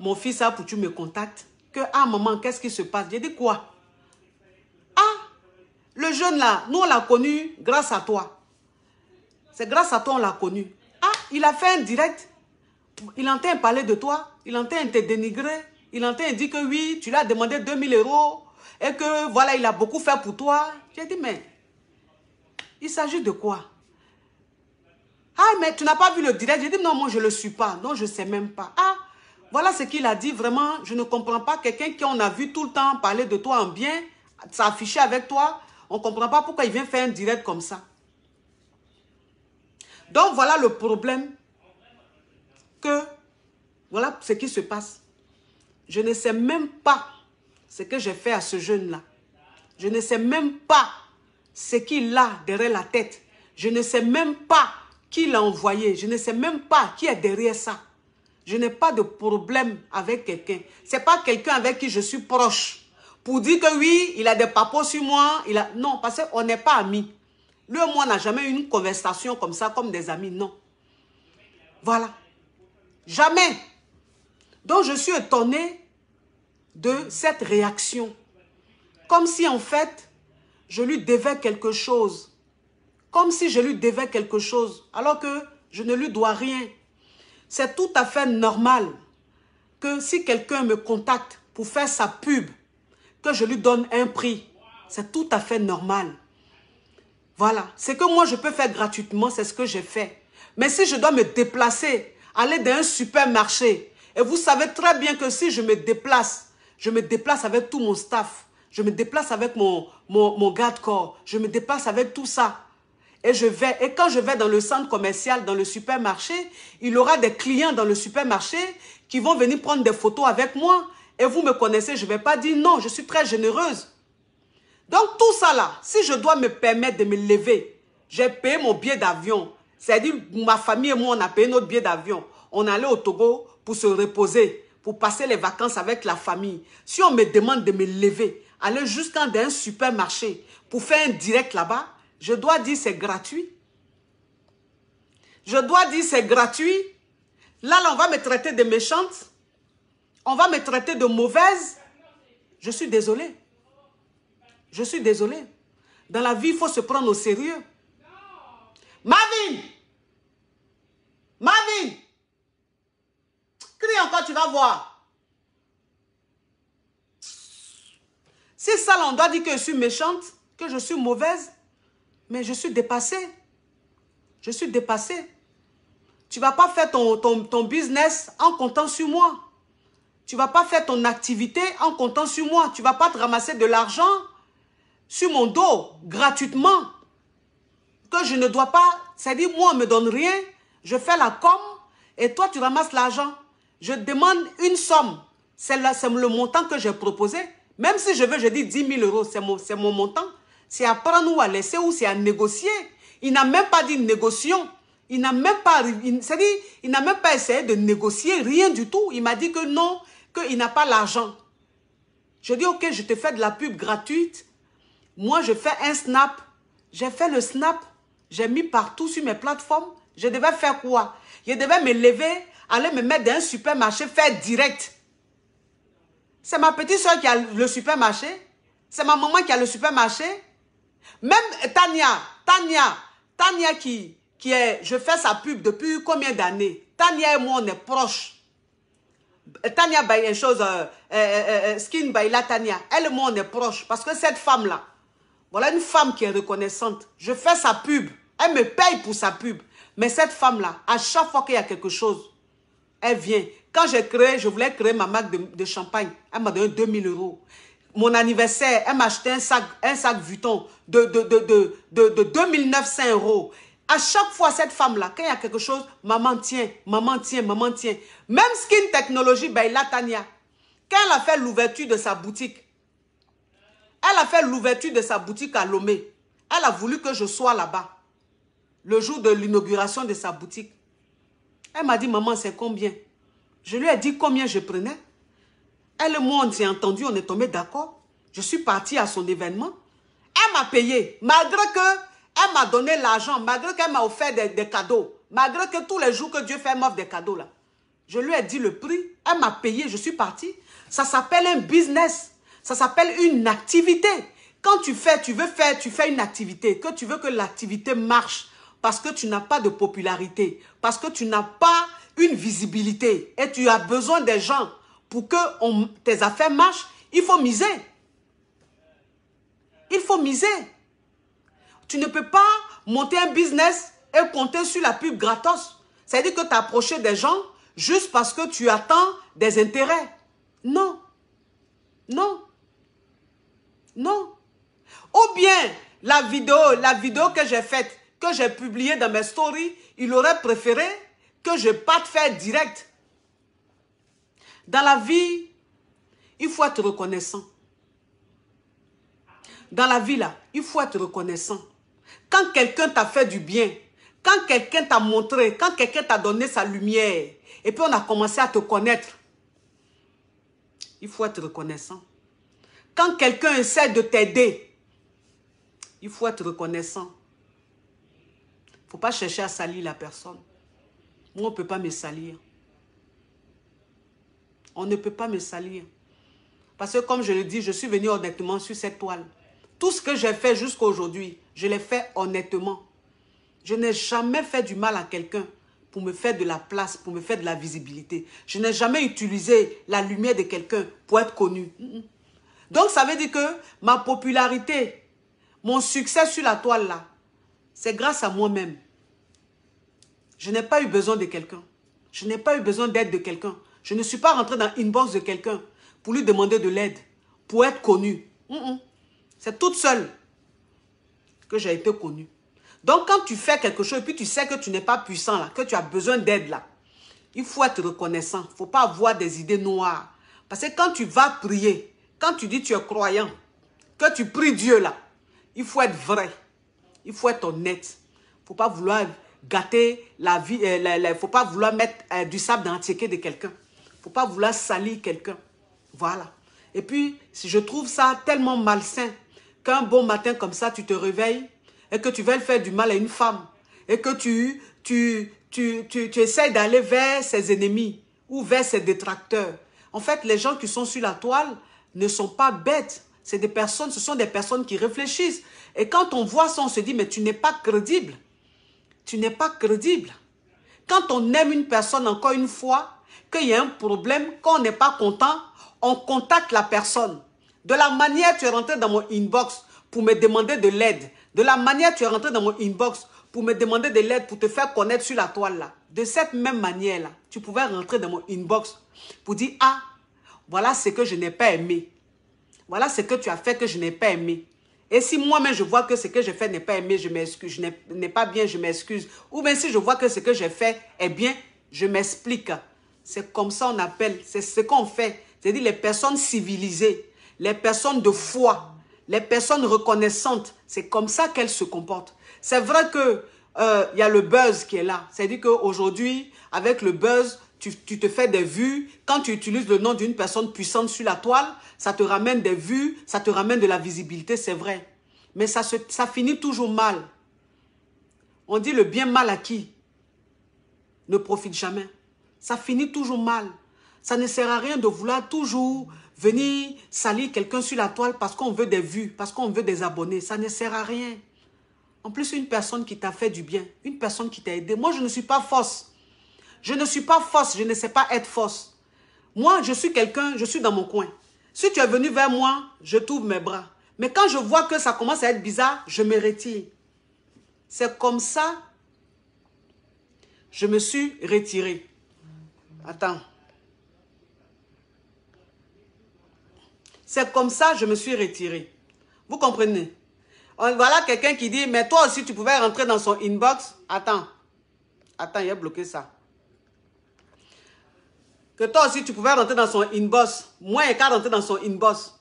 Mon fils a pour tu me contactes. Que, ah maman, qu'est-ce qui se passe J'ai dit quoi Ah, le jeune là, nous on l'a connu grâce à toi. C'est grâce à toi on l'a connu. Ah, il a fait un direct. Il entend parler de toi. Il entend te dénigrer. Il entend dire que oui, tu lui as demandé 2000 euros. Et que voilà, il a beaucoup fait pour toi. J'ai dit, mais il s'agit de quoi ah, mais tu n'as pas vu le direct. J'ai dit, non, moi, je ne le suis pas. Non, je ne sais même pas. Ah, voilà ce qu'il a dit. Vraiment, je ne comprends pas. Quelqu'un qui on a vu tout le temps parler de toi en bien, s'afficher avec toi, on ne comprend pas pourquoi il vient faire un direct comme ça. Donc, voilà le problème que... Voilà ce qui se passe. Je ne sais même pas ce que j'ai fait à ce jeune-là. Je ne sais même pas ce qu'il a derrière la tête. Je ne sais même pas qui l'a envoyé. Je ne sais même pas qui est derrière ça. Je n'ai pas de problème avec quelqu'un. Ce n'est pas quelqu'un avec qui je suis proche. Pour dire que oui, il a des papos sur moi. Il a... Non, parce qu'on n'est pas amis. Lui et moi, on n'a jamais eu une conversation comme ça, comme des amis. Non. Voilà. Jamais. Donc, je suis étonnée de cette réaction. Comme si, en fait, je lui devais quelque chose comme si je lui devais quelque chose, alors que je ne lui dois rien. C'est tout à fait normal que si quelqu'un me contacte pour faire sa pub, que je lui donne un prix. C'est tout à fait normal. Voilà. Ce que moi, je peux faire gratuitement, c'est ce que j'ai fait. Mais si je dois me déplacer, aller dans un supermarché, et vous savez très bien que si je me déplace, je me déplace avec tout mon staff, je me déplace avec mon, mon, mon garde-corps, je me déplace avec tout ça et je vais et quand je vais dans le centre commercial, dans le supermarché, il y aura des clients dans le supermarché qui vont venir prendre des photos avec moi. Et vous me connaissez, je ne vais pas dire non, je suis très généreuse. Donc tout ça là, si je dois me permettre de me lever, j'ai payé mon billet d'avion. C'est-à-dire, ma famille et moi, on a payé notre billet d'avion. On allait au Togo pour se reposer, pour passer les vacances avec la famille. Si on me demande de me lever, aller jusqu'à un supermarché pour faire un direct là-bas, je dois dire c'est gratuit. Je dois dire c'est gratuit. Là, là, on va me traiter de méchante. On va me traiter de mauvaise. Je suis désolée. Je suis désolée. Dans la vie, il faut se prendre au sérieux. Marvin! Marvin! Crie encore, tu vas voir. Si ça, on doit dire que je suis méchante, que je suis mauvaise, mais je suis dépassée. Je suis dépassée. Tu ne vas pas faire ton, business en comptant sur moi. Tu ne vas pas faire ton activité en comptant sur moi. Tu ne vas pas te ramasser de l'argent sur mon dos gratuitement. Que je ne dois pas... C'est-à-dire, moi, on me donne rien. Je fais la com et toi, tu ramasses l'argent. Je demande une somme. C'est le montant que j'ai proposé. Même si je veux, je dis 10 000 euros, c'est mon montant. C'est à prendre ou à laisser ou c'est à négocier. Il n'a même pas dit négocions. Il n'a même pas, c'est-à-dire, il n'a même pas essayé de négocier, rien du tout. Il m'a dit que non, qu'il n'a pas l'argent. Je dis, ok, je te fais de la pub gratuite. Moi, je fais un snap. J'ai fait le snap. J'ai mis partout sur mes plateformes. Je devais faire quoi Je devais me lever, aller me mettre dans un supermarché, faire direct. C'est ma petite soeur qui a le supermarché. C'est ma maman qui a le supermarché. Même Tania, Tania, Tania qui, qui est, je fais sa pub depuis combien d'années Tania et moi, on est proches. Tania by une chose, euh, euh, euh, euh Skin by la Tania, elle et moi, on est proches. Parce que cette femme-là, voilà une femme qui est reconnaissante. Je fais sa pub. Elle me paye pour sa pub. Mais cette femme-là, à chaque fois qu'il y a quelque chose, elle vient. Quand j'ai créé, je voulais créer ma marque de, de champagne. Elle m'a donné 2000 euros mon anniversaire, elle m'a acheté un sac, un sac Vuitton de, de, de, de, de 2900 euros. À chaque fois, cette femme-là, quand il y a quelque chose, maman tient, maman tient, maman tient. Même Skin Technology, ben, là, Tania, quand elle a fait l'ouverture de sa boutique, elle a fait l'ouverture de sa boutique à Lomé. Elle a voulu que je sois là-bas, le jour de l'inauguration de sa boutique. Elle m'a dit, maman, c'est combien Je lui ai dit combien je prenais. Elle et moi, on s'est entendu, on est tombé d'accord. Je suis partie à son événement. Elle m'a payé, malgré que elle m'a donné l'argent, malgré qu'elle m'a offert des, cadeaux, malgré que tous les jours que Dieu fait m'offre des cadeaux là. Je lui ai dit le prix, elle m'a payé, je suis partie. Ça s'appelle un business, ça s'appelle une activité. Quand tu fais, tu veux faire, tu fais une activité, que tu veux que l'activité marche parce que tu n'as pas de popularité, parce que tu n'as pas une visibilité et tu as besoin des gens pour que tes affaires marchent, il faut miser. Il faut miser. Tu ne peux pas monter un business et compter sur la pub gratos. C'est-à-dire que tu approché des gens juste parce que tu attends des intérêts. Non. Non. Non. Ou bien la vidéo, la vidéo que j'ai faite, que j'ai publiée dans mes stories, il aurait préféré que je parte faire direct dans la vie, il faut être reconnaissant. Dans la vie, là, il faut être reconnaissant. Quand quelqu'un t'a fait du bien, quand quelqu'un t'a montré, quand quelqu'un t'a donné sa lumière, et puis on a commencé à te connaître, il faut être reconnaissant. Quand quelqu'un essaie de t'aider, il faut être reconnaissant. Il ne faut pas chercher à salir la personne. Moi, on ne peut pas me salir. On ne peut pas me salir. Parce que comme je le dis, je suis venu honnêtement sur cette toile. Tout ce que j'ai fait jusqu'à aujourd'hui, je l'ai fait honnêtement. Je n'ai jamais fait du mal à quelqu'un pour me faire de la place, pour me faire de la visibilité. Je n'ai jamais utilisé la lumière de quelqu'un pour être connu. Donc, ça veut dire que ma popularité, mon succès sur la toile là, c'est grâce à moi-même. Je n'ai pas eu besoin de quelqu'un. Je n'ai pas eu besoin d'être de quelqu'un. Je ne suis pas rentré dans inbox de quelqu'un pour lui demander de l'aide, pour être connu. C'est toute seule que j'ai été connue. Donc, quand tu fais quelque chose et puis tu sais que tu n'es pas puissant, là, que tu as besoin d'aide, là, il faut être reconnaissant. Il ne faut pas avoir des idées noires. Parce que quand tu vas prier, quand tu dis que tu es croyant, que tu pries Dieu, là, il faut être vrai. Il faut être honnête. Il ne faut pas vouloir gâter la vie. Il euh, ne faut pas vouloir mettre euh, du sable dans la de quelqu'un faut pas vouloir salir quelqu'un. Voilà. Et puis, si je trouve ça tellement malsain qu'un bon matin comme ça, tu te réveilles et que tu veux faire du mal à une femme et que tu, tu, tu, tu, essayes d'aller vers ses ennemis ou vers ses détracteurs. En fait, les gens qui sont sur la toile ne sont pas bêtes. C'est des personnes, ce sont des personnes qui réfléchissent. Et quand on voit ça, on se dit, mais tu n'es pas crédible. Tu n'es pas crédible. Quand on aime une personne, encore une fois, qu'il y a un problème, qu'on n'est pas content, on contacte la personne. De la manière tu es rentré dans mon inbox pour me demander de l'aide, de la manière tu es rentré dans mon inbox pour me demander de l'aide, pour te faire connaître sur la toile là, de cette même manière là, tu pouvais rentrer dans mon inbox pour dire ah voilà ce que je n'ai pas aimé, voilà ce que tu as fait que je n'ai pas aimé. Et si moi-même je vois que ce que je fais n'est pas aimé, je m'excuse, je n'ai pas bien, je m'excuse. Ou bien si je vois que ce que j'ai fait est bien, je m'explique. C'est comme ça on appelle, c'est ce qu'on fait. C'est-à-dire les personnes civilisées, les personnes de foi, les personnes reconnaissantes, c'est comme ça qu'elles se comportent. C'est vrai que euh, il y a le buzz qui est là. C'est-à-dire qu'aujourd'hui, avec le buzz, tu, tu, te fais des vues. Quand tu utilises le nom d'une personne puissante sur la toile, ça te ramène des vues, ça te ramène de la visibilité, c'est vrai. Mais ça, se, ça finit toujours mal. On dit le bien mal acquis ne profite jamais. Ça finit toujours mal. Ça ne sert à rien de vouloir toujours venir salir quelqu'un sur la toile parce qu'on veut des vues, parce qu'on veut des abonnés. Ça ne sert à rien. En plus, une personne qui t'a fait du bien, une personne qui t'a aidé. Moi, je ne suis pas fausse. Je ne suis pas fausse, je ne sais pas être fausse. Moi, je suis quelqu'un, je suis dans mon coin. Si tu es venu vers moi, je t'ouvre mes bras. Mais quand je vois que ça commence à être bizarre, je me retire. C'est comme ça, je me suis retirée. Attends. C'est comme ça que je me suis retirée. Vous comprenez Voilà quelqu'un qui dit, mais toi aussi, tu pouvais rentrer dans son inbox. Attends. Attends, il a bloqué ça. Que toi aussi, tu pouvais rentrer dans son inbox. Moi, il qu'à rentrer dans son inbox.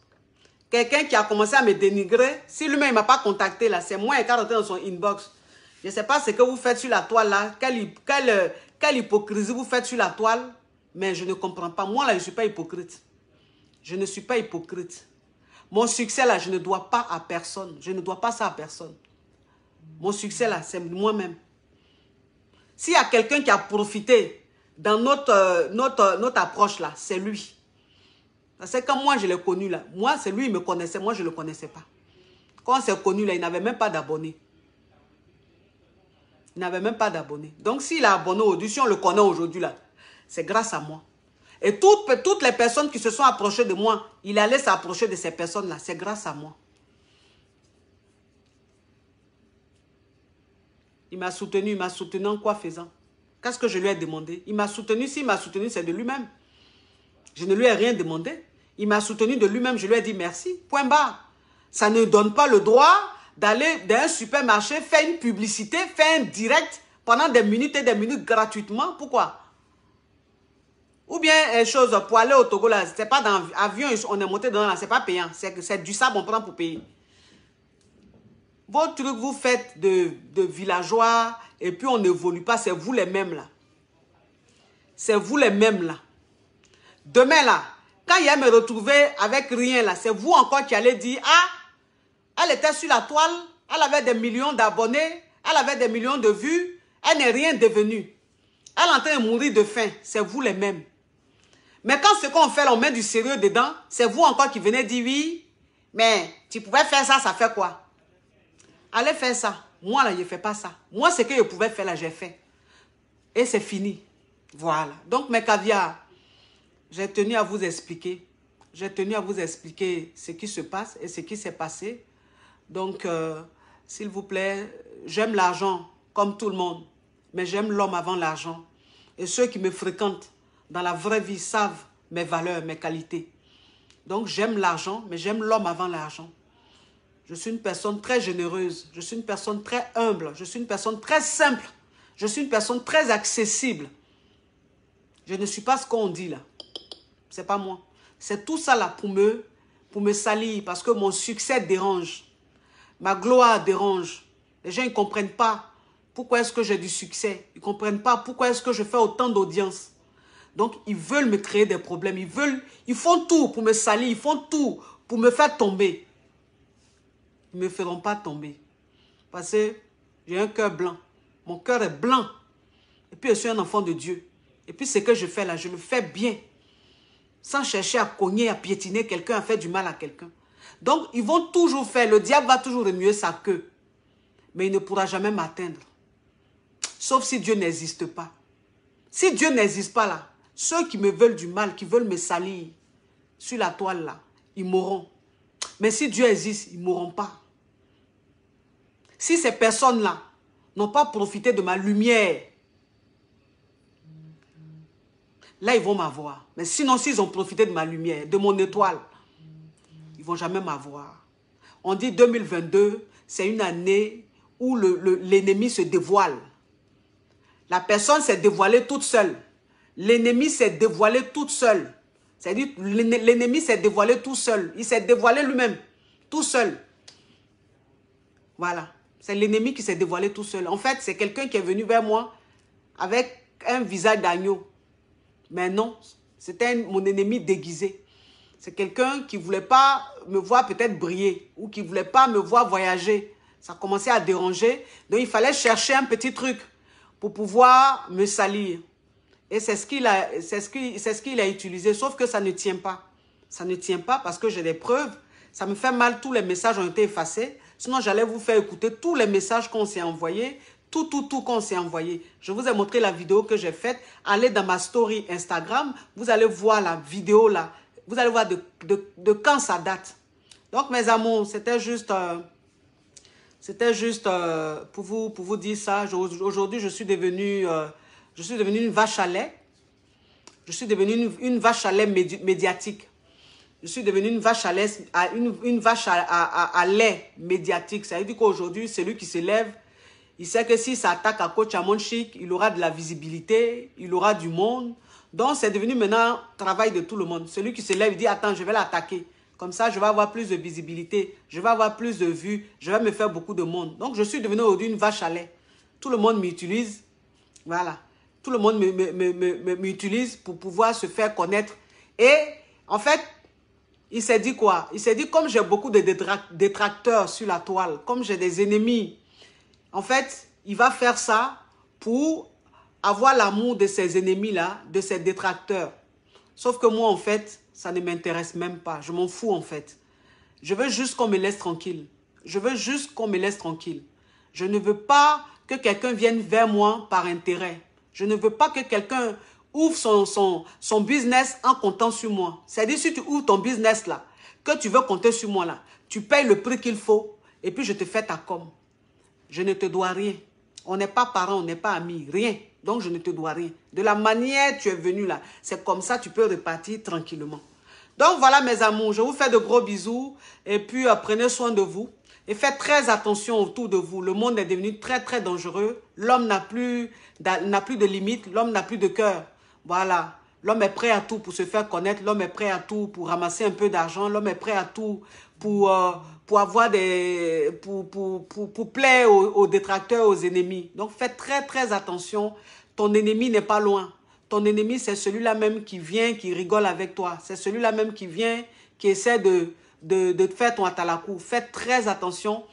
Quelqu'un qui a commencé à me dénigrer, si lui-même ne m'a pas contacté, là, c'est moi qui ai rentré dans son inbox. Je ne sais pas ce que vous faites sur la toile là, euh, quelle, hypocrisie vous faites sur la toile, mais je ne comprends pas. Moi là, je ne suis pas hypocrite. Je ne suis pas hypocrite. Mon succès là, je ne dois pas à personne. Je ne dois pas ça à personne. Mon succès là, c'est moi-même. S'il y a quelqu'un qui a profité dans notre, euh, notre, euh, notre approche là, c'est lui. C'est quand moi je l'ai connu là. Moi, c'est lui, il me connaissait. Moi, je ne le connaissais pas. Quand on s'est connu là, il n'avait même pas d'abonnés. Il n'avait même pas d'abonnés. Donc s'il a abonné au on le connaît aujourd'hui là. C'est grâce à moi. Et toutes, toutes les personnes qui se sont approchées de moi, il allait s'approcher de ces personnes-là. C'est grâce à moi. Il m'a soutenu, il m'a soutenu en quoi faisant Qu'est-ce que je lui ai demandé Il m'a soutenu, s'il m'a soutenu, c'est de lui-même. Je ne lui ai rien demandé. Il m'a soutenu de lui-même, je lui ai dit merci. Point barre. Ça ne donne pas le droit d'aller dans un supermarché, faire une publicité, faire un direct pendant des minutes et des minutes gratuitement. Pourquoi Ou bien, une euh, chose, pour aller au Togo, là, c'est pas dans avion, on est monté dedans, c'est pas payant. C'est du sable, on prend pour payer. Vos trucs, vous faites de, de villageois, et puis on n'évolue pas, c'est vous les mêmes, là. C'est vous les mêmes, là. Demain, là, quand il y a me retrouver avec rien, là, c'est vous encore qui allez dire, ah, elle était sur la toile, elle avait des millions d'abonnés, elle avait des millions de vues, elle n'est rien devenue. Elle est en train de mourir de faim, c'est vous les mêmes. Mais quand ce qu'on fait, on met du sérieux dedans, c'est vous encore qui venez dire oui, mais tu pouvais faire ça, ça fait quoi Allez faire ça. Moi, là, je ne fais pas ça. Moi, ce que je pouvais faire, là, j'ai fait. Et c'est fini. Voilà. Donc, mes caviars, j'ai tenu à vous expliquer. J'ai tenu à vous expliquer ce qui se passe et ce qui s'est passé. Donc, euh, s'il vous plaît, j'aime l'argent comme tout le monde, mais j'aime l'homme avant l'argent. Et ceux qui me fréquentent dans la vraie vie savent mes valeurs, mes qualités. Donc, j'aime l'argent, mais j'aime l'homme avant l'argent. Je suis une personne très généreuse, je suis une personne très humble, je suis une personne très simple, je suis une personne très accessible. Je ne suis pas ce qu'on dit là. C'est pas moi. C'est tout ça là pour me, pour me salir parce que mon succès dérange. Ma gloire dérange. Les gens ne comprennent pas pourquoi est-ce que j'ai du succès. Ils ne comprennent pas pourquoi est-ce que je fais autant d'audience. Donc, ils veulent me créer des problèmes. Ils veulent, ils font tout pour me salir. Ils font tout pour me faire tomber. Ils ne me feront pas tomber. Parce que j'ai un cœur blanc. Mon cœur est blanc. Et puis, je suis un enfant de Dieu. Et puis, ce que je fais là, je le fais bien. Sans chercher à cogner, à piétiner quelqu'un, à faire du mal à quelqu'un. Donc, ils vont toujours faire, le diable va toujours remuer sa queue. Mais il ne pourra jamais m'atteindre. Sauf si Dieu n'existe pas. Si Dieu n'existe pas là, ceux qui me veulent du mal, qui veulent me salir sur la toile là, ils mourront. Mais si Dieu existe, ils ne mourront pas. Si ces personnes-là n'ont pas profité de ma lumière, là, ils vont m'avoir. Mais sinon, s'ils ont profité de ma lumière, de mon étoile, ils ne vont jamais m'avoir. On dit 2022, c'est une année où l'ennemi le, se dévoile. La personne s'est dévoilée toute seule. L'ennemi s'est dévoilé toute seule. cest à l'ennemi s'est dévoilé tout seul. Il s'est dévoilé lui-même, tout seul. Voilà. C'est l'ennemi qui s'est dévoilé tout seul. En fait, c'est quelqu'un qui est venu vers moi avec un visage d'agneau. Mais non, c'était mon ennemi déguisé. C'est quelqu'un qui ne voulait pas me voir peut-être briller ou qui ne voulait pas me voir voyager. Ça commençait à déranger. Donc, il fallait chercher un petit truc pour pouvoir me salir. Et c'est ce qu'il a, ce ce a utilisé, sauf que ça ne tient pas. Ça ne tient pas parce que j'ai des preuves. Ça me fait mal, tous les messages ont été effacés. Sinon, j'allais vous faire écouter tous les messages qu'on s'est envoyés, tout, tout, tout qu'on s'est envoyés. Je vous ai montré la vidéo que j'ai faite. Allez dans ma story Instagram, vous allez voir la vidéo là. Vous allez voir de, de, de quand ça date. Donc, mes amours, c'était juste... Euh, c'était juste euh, pour, vous, pour vous dire ça. Aujourd'hui, je suis devenue... Euh, je suis devenue une vache à lait. Je suis devenue une, vache à lait médiatique. Je suis devenue une vache à lait, une, vache à, lait médiatique. Ça veut dire qu'aujourd'hui, celui qui se lève, il sait que s'il s'attaque à Coach Amon il aura de la visibilité, il aura du monde. Donc, c'est devenu maintenant travail de tout le monde. Celui qui se lève, il dit, attends, je vais l'attaquer. Comme ça, je vais avoir plus de visibilité, je vais avoir plus de vues, je vais me faire beaucoup de monde. Donc, je suis devenu une vache à lait. Tout le monde m'utilise. Voilà. Tout le monde m'utilise pour pouvoir se faire connaître. Et, en fait, il s'est dit quoi Il s'est dit, comme j'ai beaucoup de détracteurs sur la toile, comme j'ai des ennemis, en fait, il va faire ça pour avoir l'amour de ses ennemis-là, de ses détracteurs. Sauf que moi, en fait, ça ne m'intéresse même pas. Je m'en fous, en fait. Je veux juste qu'on me laisse tranquille. Je veux juste qu'on me laisse tranquille. Je ne veux pas que quelqu'un vienne vers moi par intérêt. Je ne veux pas que quelqu'un ouvre son, son, son business en comptant sur moi. C'est-à-dire, si tu ouvres ton business là, que tu veux compter sur moi là, tu payes le prix qu'il faut et puis je te fais ta com. Je ne te dois rien. On n'est pas parents, on n'est pas amis, rien. Donc, je ne te dois rien. De la manière tu es venu là, c'est comme ça tu peux repartir tranquillement. Donc, voilà mes amours, je vous fais de gros bisous. Et puis, euh, prenez soin de vous. Et faites très attention autour de vous. Le monde est devenu très, très dangereux. L'homme n'a plus, plus de limites. L'homme n'a plus de cœur. Voilà. L'homme est prêt à tout pour se faire connaître, l'homme est prêt à tout pour ramasser un peu d'argent, l'homme est prêt à tout pour, euh, pour avoir des. pour, pour, pour, plaire aux, détracteurs, aux ennemis. Donc faites très très attention. Ton ennemi n'est pas loin. Ton ennemi, c'est celui-là même qui vient, qui rigole avec toi. C'est celui-là même qui vient, qui essaie de, de, de te faire ton atalakou. Faites très attention.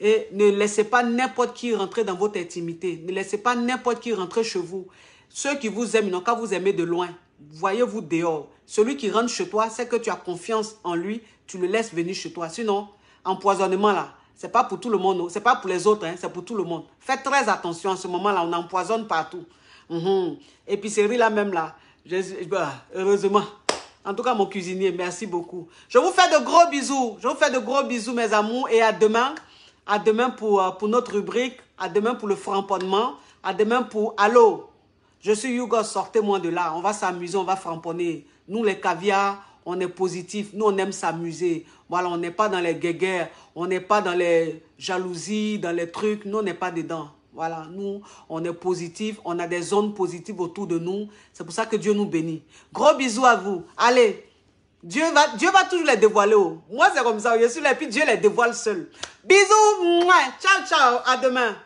Et ne laissez pas n'importe qui rentrer dans votre intimité. Ne laissez pas n'importe qui rentrer chez vous. Ceux qui vous aiment, non, quand vous aimez de loin, voyez-vous dehors. Celui qui rentre chez toi, c'est que tu as confiance en lui, tu le laisses venir chez toi. Sinon, empoisonnement là, c'est pas pour tout le monde, c'est pas pour les autres, hein, c'est pour tout le monde. Faites très attention en ce moment-là, on empoisonne partout. Et mhm. puis Épicerie là même là, bah, heureusement. En tout cas, mon cuisinier, merci beaucoup. Je vous fais de gros bisous. Je vous fais de gros bisous, mes amours. Et à demain. À demain pour, euh, pour notre rubrique. À demain pour le framponnement. À demain pour Allô je suis Hugo, sortez-moi de là. On va s'amuser, on va framponner. Nous, les caviars, on est positif. Nous, on aime s'amuser. Voilà, on n'est pas dans les guéguerres. On n'est pas dans les jalousies, dans les trucs. Nous, on n'est pas dedans. Voilà, nous, on est positifs. On a des zones positives autour de nous. C'est pour ça que Dieu nous bénit. Gros bisous à vous. Allez, Dieu va, Dieu va toujours les dévoiler. Oh, moi, c'est comme ça. Je suis là, puis Dieu les dévoile seul. Bisous. ciao, ciao. À demain.